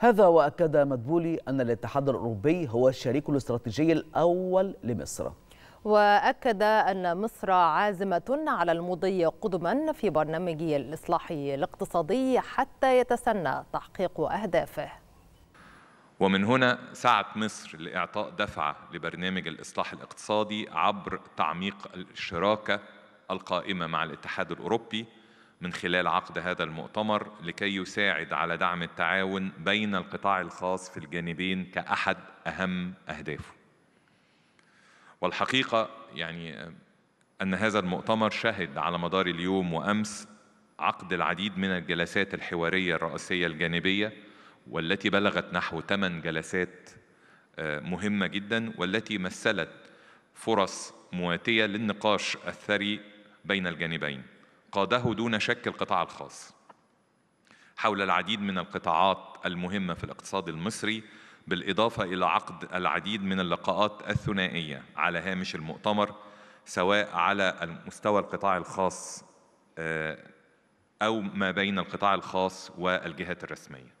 هذا وأكد مدبولي أن الاتحاد الأوروبي هو الشريك الاستراتيجي الأول لمصر وأكد أن مصر عازمة على المضي قدما في برنامج الإصلاح الاقتصادي حتى يتسنى تحقيق أهدافه ومن هنا سعت مصر لإعطاء دفعة لبرنامج الإصلاح الاقتصادي عبر تعميق الشراكة القائمة مع الاتحاد الأوروبي من خلال عقد هذا المؤتمر لكي يساعد على دعم التعاون بين القطاع الخاص في الجانبين كأحد أهم أهدافه. والحقيقة يعني آه، أن هذا المؤتمر شهد على مدار اليوم وأمس عقد العديد من الجلسات الحوارية الرئاسية الجانبية والتي بلغت نحو 8 جلسات آه، مهمة جدا والتي مثلت فرص مواتية للنقاش الثري بين الجانبين قاده دون شك القطاع الخاص حول العديد من القطاعات المهمة في الاقتصاد المصري بالإضافة إلى عقد العديد من اللقاءات الثنائية على هامش المؤتمر سواء على مستوى القطاع الخاص آه، أو ما بين القطاع الخاص والجهات الرسمية